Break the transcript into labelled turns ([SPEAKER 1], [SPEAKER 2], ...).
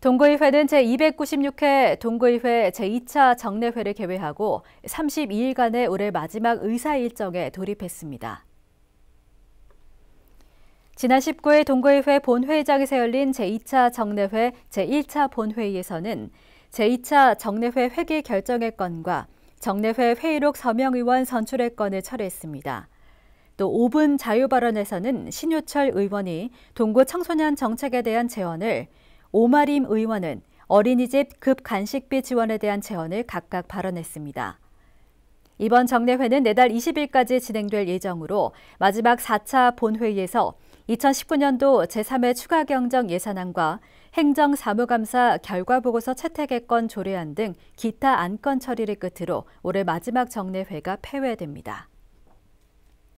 [SPEAKER 1] 동거의회는 제296회 동거의회 제2차 정례회를 개회하고 32일간의 올해 마지막 의사 일정에 돌입했습니다. 지난 19일 동거의회 본회의장에서 열린 제2차 정례회 제1차 본회의에서는 제2차 정례회 회기 결정의 건과 정례회 회의록 서명 의원 선출의 건을 처리했습니다. 또 5분 자유발언에서는 신효철 의원이 동구 청소년 정책에 대한 제언을 오마림 의원은 어린이집 급 간식비 지원에 대한 제언을 각각 발언했습니다. 이번 정례회는 내달 20일까지 진행될 예정으로 마지막 4차 본회의에서 2019년도 제3회 추가경정 예산안과 행정사무감사 결과보고서 채택의건 조례안 등 기타 안건 처리를 끝으로 올해 마지막 정례회가 폐회됩니다.